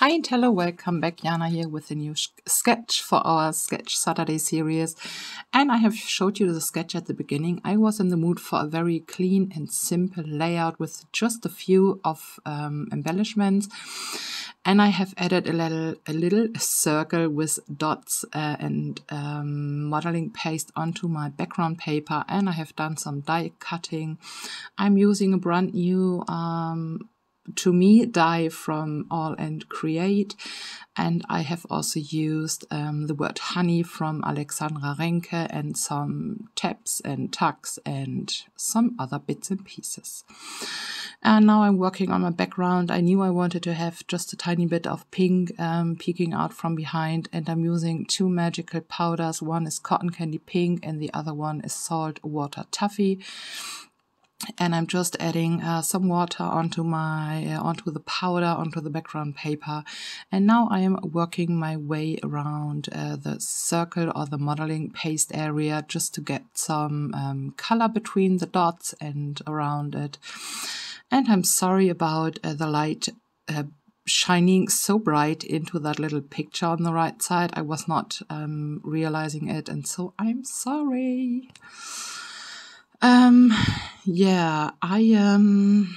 Hi and hello, welcome back. Jana here with a new sketch for our Sketch Saturday series. And I have showed you the sketch at the beginning. I was in the mood for a very clean and simple layout with just a few of um, embellishments. And I have added a little, a little circle with dots uh, and um, modeling paste onto my background paper. And I have done some die cutting. I'm using a brand new um, to me die from all and create and i have also used um, the word honey from alexandra renke and some taps and tucks and some other bits and pieces and now i'm working on my background i knew i wanted to have just a tiny bit of pink um, peeking out from behind and i'm using two magical powders one is cotton candy pink and the other one is salt water taffy and I'm just adding uh, some water onto my uh, onto the powder onto the background paper and now I am working my way around uh, the circle or the modeling paste area just to get some um, color between the dots and around it and I'm sorry about uh, the light uh, shining so bright into that little picture on the right side I was not um, realizing it and so I'm sorry um, yeah, I am um,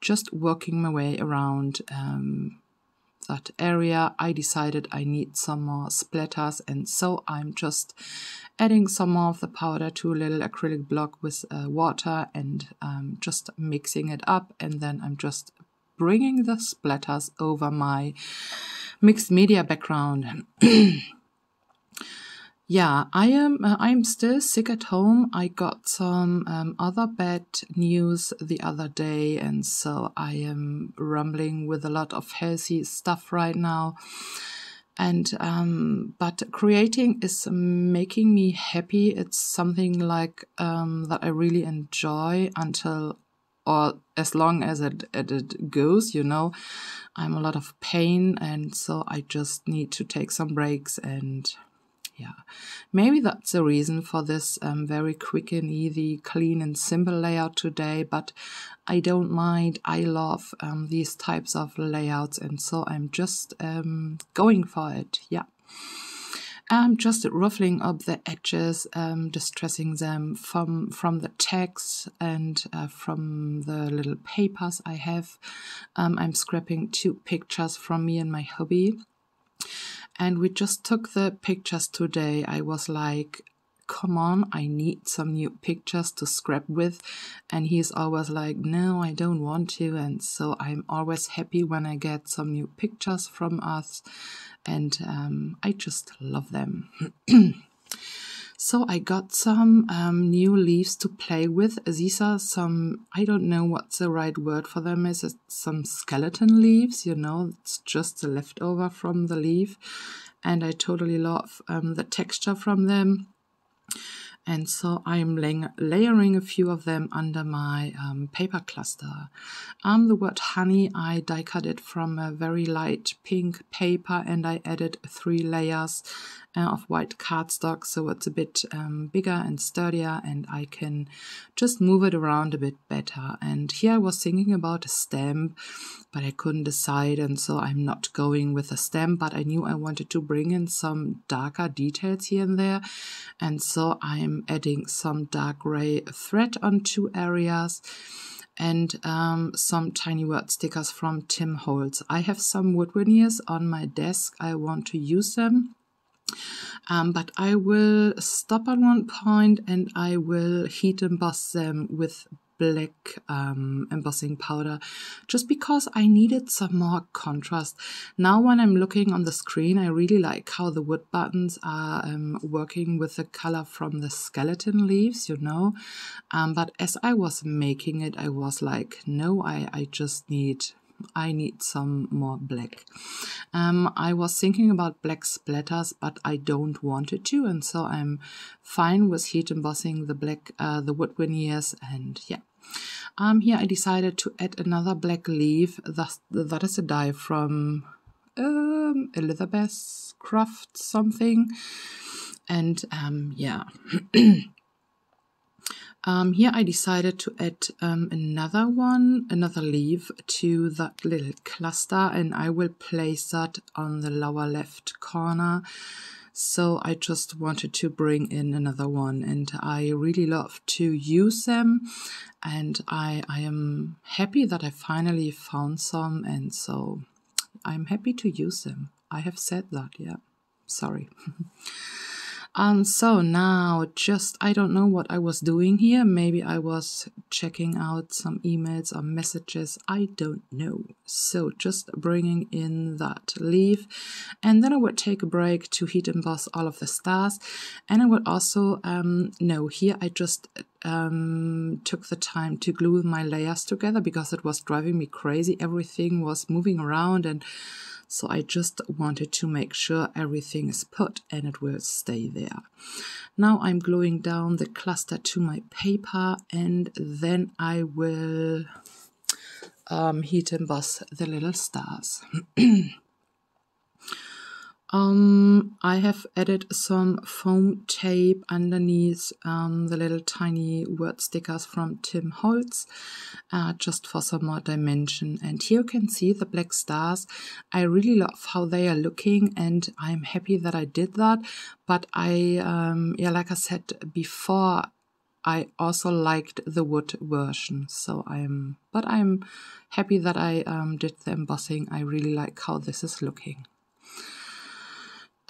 just working my way around um, that area. I decided I need some more splatters, and so I'm just adding some more of the powder to a little acrylic block with uh, water and um, just mixing it up, and then I'm just bringing the splatters over my mixed media background. Yeah, I am. Uh, I am still sick at home. I got some um, other bad news the other day, and so I am rumbling with a lot of healthy stuff right now. And um, but creating is making me happy. It's something like um, that I really enjoy until or as long as it, it, it, goes, you know, I'm a lot of pain, and so I just need to take some breaks and yeah, maybe that's the reason for this um, very quick and easy, clean and simple layout today, but I don't mind. I love um, these types of layouts and so I'm just um, going for it. Yeah. I'm just ruffling up the edges, um, distressing them from from the text and uh, from the little papers I have. Um, I'm scrapping two pictures from me and my hobby. And we just took the pictures today. I was like, come on, I need some new pictures to scrap with. And he's always like, no, I don't want to. And so I'm always happy when I get some new pictures from us. And um, I just love them. So I got some um, new leaves to play with. These are some, I don't know what the right word for them is, it's some skeleton leaves, you know, it's just the leftover from the leaf. And I totally love um, the texture from them. And so I'm laying, layering a few of them under my um, paper cluster. On um, the word honey, I die cut it from a very light pink paper and I added three layers uh, of white cardstock so it's a bit um, bigger and sturdier and I can just move it around a bit better. And here I was thinking about a stamp, but I couldn't decide and so I'm not going with a stamp, but I knew I wanted to bring in some darker details here and there. And so I'm adding some dark gray thread on two areas and um, some tiny word stickers from Tim Holtz. I have some wood veneers on my desk. I want to use them. Um, but I will stop at one point and I will heat emboss them with black um, embossing powder just because I needed some more contrast. Now when I'm looking on the screen, I really like how the wood buttons are um, working with the color from the skeleton leaves, you know. Um, but as I was making it, I was like, no, I, I just need I need some more black. Um, I was thinking about black splatters, but I don't want it to, and so I'm fine with heat embossing the black, uh, the wood veneers, and yeah. Um, here I decided to add another black leaf. That's, that is a die from um, Elizabeth Craft something. And um, yeah. Um, here I decided to add um, another one, another leaf to that little cluster and I will place that on the lower left corner so I just wanted to bring in another one and I really love to use them and I, I am happy that I finally found some and so I'm happy to use them. I have said that, yeah. Sorry. And so now, just I don't know what I was doing here. Maybe I was checking out some emails or messages. I don't know. So just bringing in that leaf. And then I would take a break to heat emboss all of the stars. And I would also, um, no, here I just um, took the time to glue my layers together because it was driving me crazy. Everything was moving around and so I just wanted to make sure everything is put and it will stay there. Now I'm gluing down the cluster to my paper and then I will um, heat emboss the little stars. um, I have added some foam tape underneath um, the little tiny word stickers from Tim Holtz uh, just for some more dimension. And here you can see the black stars. I really love how they are looking and I'm happy that I did that. But I, um, yeah, like I said before, I also liked the wood version, so I'm, but I'm happy that I um, did the embossing. I really like how this is looking.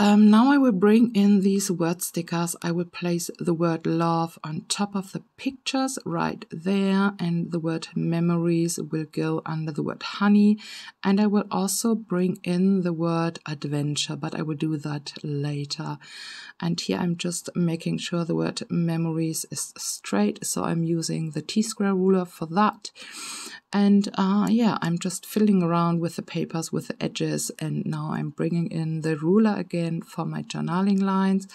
Um, now I will bring in these word stickers. I will place the word love on top of the pictures right there and the word memories will go under the word honey. And I will also bring in the word adventure, but I will do that later. And here I'm just making sure the word memories is straight. So I'm using the T-square ruler for that. And uh, yeah, I'm just filling around with the papers with the edges and now I'm bringing in the ruler again for my journaling lines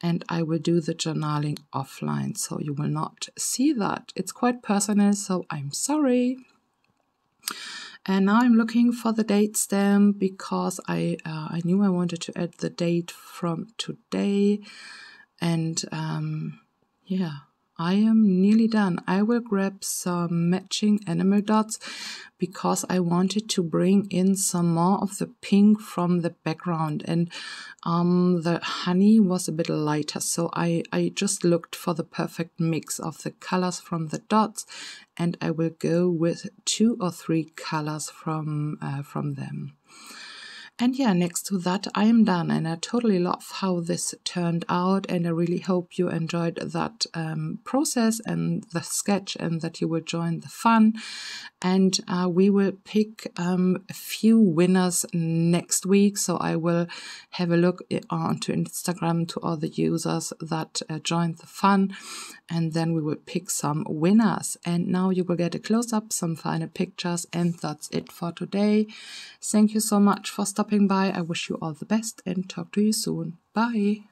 and I will do the journaling offline so you will not see that. It's quite personal so I'm sorry. And now I'm looking for the date stamp because I, uh, I knew I wanted to add the date from today and um, yeah I am nearly done. I will grab some matching animal dots because I wanted to bring in some more of the pink from the background and um, the honey was a bit lighter. So I, I just looked for the perfect mix of the colors from the dots and I will go with two or three colors from, uh, from them. And yeah, next to that, I am done. And I totally love how this turned out. And I really hope you enjoyed that um, process and the sketch and that you will join the fun. And uh, we will pick um, a few winners next week. So I will have a look eh, onto Instagram to all the users that uh, joined the fun. And then we will pick some winners. And now you will get a close up, some final pictures. And that's it for today. Thank you so much for stopping stopping by. I wish you all the best and talk to you soon. Bye.